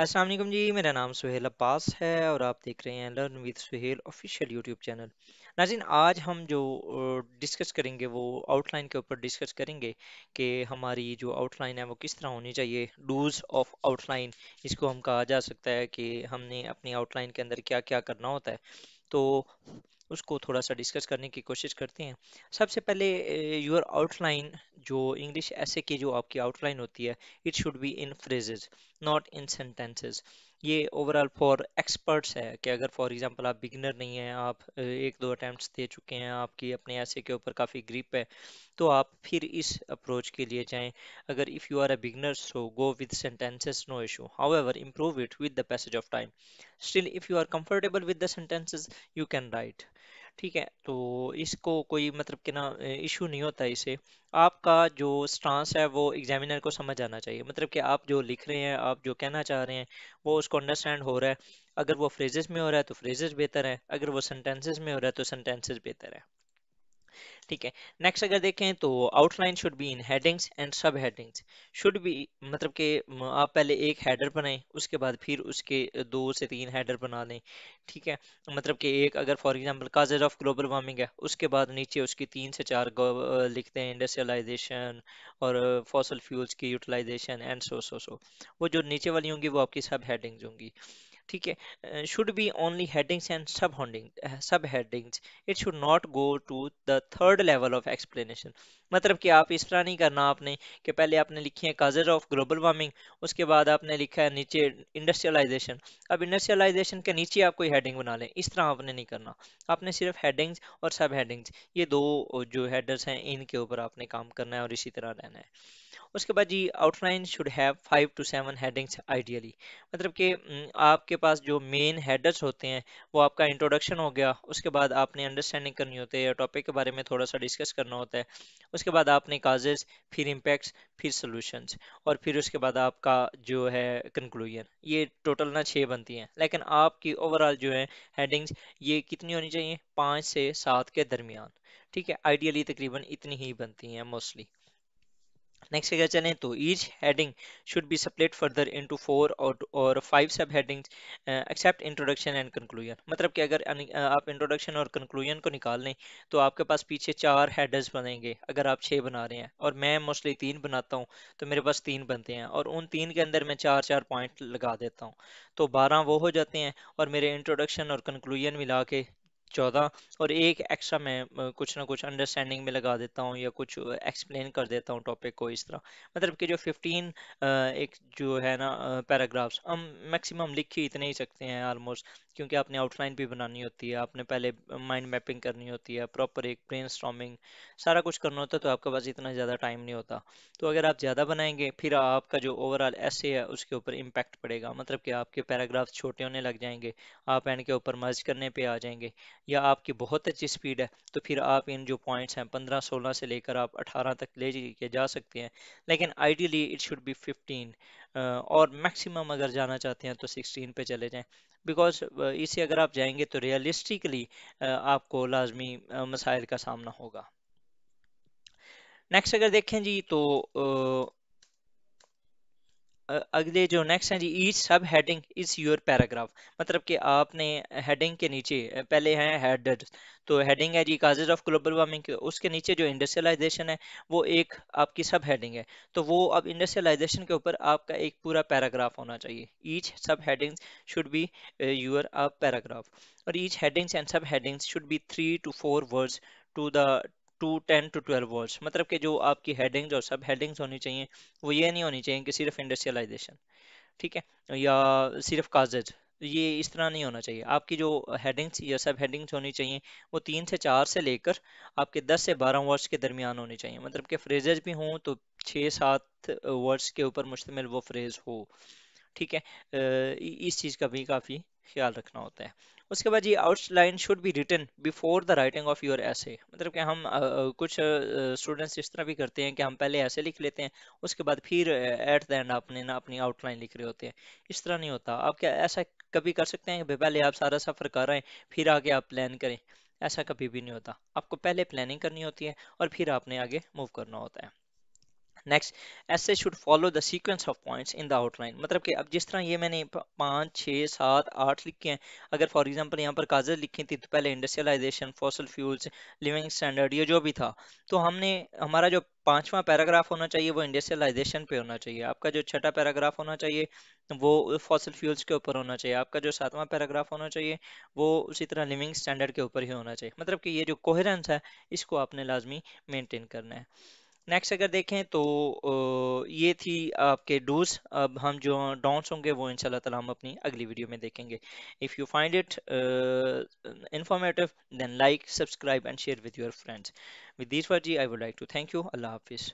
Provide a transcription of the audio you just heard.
असलम जी मेरा नाम सुहेल अब्बास है और आप देख रहे हैं learn with Suhail official YouTube channel नाजिन आज हम जो डिस्कस करेंगे वो आउटलाइन के ऊपर डिस्कस करेंगे कि हमारी जो आउटलाइन है वो किस तरह होनी चाहिए डूज ऑफ आउटलाइन इसको हम कहा जा सकता है कि हमने अपनी आउटलाइन के अंदर क्या क्या करना होता है तो उसको थोड़ा सा डिस्कस करने की कोशिश करते हैं सबसे पहले योर आउटलाइन जो इंग्लिश ऐसे की जो आपकी आउटलाइन होती है it should be in phrases not in sentences ये ओवरऑल फॉर एक्सपर्ट्स है कि अगर फॉर एग्जांपल आप बिगिनर नहीं हैं आप एक दो अटैम्प्ट दे चुके हैं आपकी अपने ऐसे के ऊपर काफ़ी ग्रिप है तो आप फिर इस अप्रोच के लिए जाएं अगर if you are a beginner so go with sentences no issue however improve it with the passage of time still if you are comfortable with the sentences you can write ठीक है तो इसको कोई मतलब कि ना issue नहीं होता इसे आपका जो स्टांस है वो एग्जामिनर को समझ आना चाहिए मतलब कि आप जो लिख रहे हैं आप जो कहना चाह रहे हैं वो उसको अंडरस्टैंड हो रहा है अगर वो फ्रेजेस में हो रहा है तो फ्रेजेस बेहतर है अगर वो सेंटेंसेस में हो रहा है तो सेंटेंसेस बेहतर है ठीक है नेक्स्ट अगर देखें तो outline should be in headings and sub headings should be मतलब कि आप पहले एक हेडर बनाएं उसके बाद फिर उसके दो से तीन हेडर बना दें ठीक है मतलब कि एक अगर for example causes of global warming है उसके बाद नीचे उसकी तीन से चार लिखते हैं इंडस्ट्रियलाइजेशन और फॉसल फ्यूल्स की utilisation and so so so वो जो नीचे वाली होंगी वो आपकी सब हेडिंग्स होंगी ठीक है should only headings and sub and sub headings it should not go to the third level of explanation मतलब कि आप इस तरह नहीं करना आपने कि पहले आपने लिखी है काजेज ऑफ ग्लोबल वार्मिंग उसके बाद आपने लिखा है नीचे इंडस्ट्रियलाइजेशन अब इंडस्ट्रियलाइजेशन के नीचे आप कोई हेडिंग बना लें इस तरह आपने नहीं करना आपने सिर्फ हेडिंग्स और सब हेडिंग्स ये दो जो हेडर्स हैं इनके ऊपर आपने काम करना है और इसी तरह रहना है उसके बाद जी outline should have five to seven headings ideally मतलब कि आपके पास जो मेन हेडर्स होते हैं वो आपका इंट्रोडक्शन हो गया उसके बाद आपने अंडरस्टैंडिंग करनी होती है टॉपिक के बारे में थोड़ा सा डिस्कस करना होता है उसके बाद आपने काजेज फिर इम्पैक्ट्स फिर सोल्यूशंस और फिर उसके बाद आपका जो है कंक्लूजन ये टोटल ना छः बनती हैं लेकिन आपकी ओवरऑल जो है हेडिंग्स ये कितनी होनी चाहिए पाँच से सात के दरमियान ठीक है आइडियली तकरीबन इतनी ही बनती हैं मोस्टली नेक्स्ट अगर चलें तो each heading should be split further into four और five sub headings except introduction and conclusion मतलब कि अगर uh, आप इंट्रोडक्शन और कंक्लूजन को निकाल लें तो आपके पास पीछे चार हेडर्स बनेंगे अगर आप छः बना रहे हैं और मैं मोस्टली तीन बनाता हूँ तो मेरे पास तीन बनते हैं और उन तीन के अंदर मैं चार चार पॉइंट लगा देता हूँ तो बारह वो हो जाते हैं और मेरे इंट्रोडक्शन और कंक्लूजन मिला के चौदह और एक एक्स्ट्रा मैं कुछ ना कुछ अंडरस्टैंडिंग में लगा देता हूँ या कुछ एक्सप्लेन कर देता हूँ टॉपिक को इस तरह मतलब कि जो फिफ्टीन एक जो है ना पैराग्राफ्स हम मैक्सिमम लिख ही इतने ही सकते हैं आलमोस्ट क्योंकि आपने आउटलाइन भी बनानी होती है आपने पहले माइंड मैपिंग करनी होती है प्रॉपर एक ब्रेन सारा कुछ करना होता है तो आपके पास इतना ज़्यादा टाइम नहीं होता तो अगर आप ज़्यादा बनाएंगे फिर आपका जो ओवरऑल ऐसे है उसके ऊपर इम्पैक्ट पड़ेगा मतलब कि आपके पैराग्राफ्स छोटे होने लग जाएंगे आप एंड के ऊपर मर्ज करने पर आ जाएंगे या आपकी बहुत अच्छी स्पीड है तो फिर आप इन जो पॉइंट्स हैं पंद्रह सोलह से लेकर आप अठारह तक ले के जा सकते हैं लेकिन ideally it should be fifteen और मैक्सिमम अगर जाना चाहते हैं तो सिक्सटीन पे चले जाएं बिकॉज इसे अगर आप जाएंगे तो रियलिस्टिकली आपको लाजमी मसाइल का सामना होगा नेक्स्ट अगर देखें जी तो अगले जो नेक्स्ट हैं जी each sub heading is your paragraph मतलब कि आपने हेडिंग के नीचे पहले हैं हेडर तो हेडिंग है जी काजेज ऑफ ग्लोबल वार्मिंग उसके नीचे जो इंडस्ट्रियलाइजेशन है वो एक आपकी सब हेडिंग है तो वो अब इंडस्ट्रियलाइजेशन के ऊपर आपका एक पूरा पैराग्राफ होना चाहिए each sub heading should be your paragraph और each headings and sub headings should be three to four words to the two ten to twelve words मतलब कि जो आपकी हेडिंग्स और सब हेडिंग्स होनी चाहिए वो ये नहीं होनी चाहिए कि सिर्फ इंडस्ट्रियलाइजेशन ठीक है या सिर्फ काजेज ये इस तरह नहीं होना चाहिए आपकी जो हेडिंग्स या सब हेडिंग्स होनी चाहिए वो तीन से चार से लेकर आपके दस से बारह वर्ड्स के दरमियान होनी चाहिए मतलब कि फ्रेजेज भी हों तो छः सात वर्ड्स के ऊपर मुश्तमिल वो फ्रेज हो ठीक है इस चीज़ का भी काफ़ी ख्याल रखना होता है उसके बाद ये outline should be written before the writing of your essay मतलब कि हम कुछ स्टूडेंट्स इस तरह भी करते हैं कि हम पहले ऐसे लिख लेते हैं उसके बाद फिर एट द एंड आपने ना अपनी आउटलाइन लिख रहे होते हैं इस तरह नहीं होता आप क्या ऐसा कभी कर सकते हैं कि पहले आप सारा सफ़र कर रहे हैं फिर आगे आप प्लान करें ऐसा कभी भी नहीं होता आपको पहले प्लानिंग करनी होती है और फिर आपने आगे मूव करना होता है next essay should follow the sequence of points in the outline मतलब कि अब जिस तरह ये मैंने पाँच छः सात आठ लिखे हैं अगर फॉर एग्जांपल यहाँ पर काजल लिखी थी तो पहले industrialisation fossil fuels living standard ये जो भी था तो हमने हमारा जो पांचवा पैराग्राफ होना चाहिए वो इंडस्ट्रियलाइजेशन पे होना चाहिए आपका जो छठा पैराग्राफ होना चाहिए वो फॉसल फ्यूल्स के ऊपर होना चाहिए आपका जो सातवां पैराग्राफ होना चाहिए वो उसी तरह लिविंग स्टैंडर्ड के ऊपर ही होना चाहिए मतलब कि ये जो कोहरेंस है इसको आपने लाजमी मेनटेन करना है नेक्स्ट अगर देखें तो ये थी आपके डूज अब हम जो डॉन्ट्स होंगे वो इनशाला तला हम अपनी अगली वीडियो में देखेंगे if you find it informative then like subscribe and share with your friends with this वर्जी जी I would like to thank you अल्लाह हाफिज़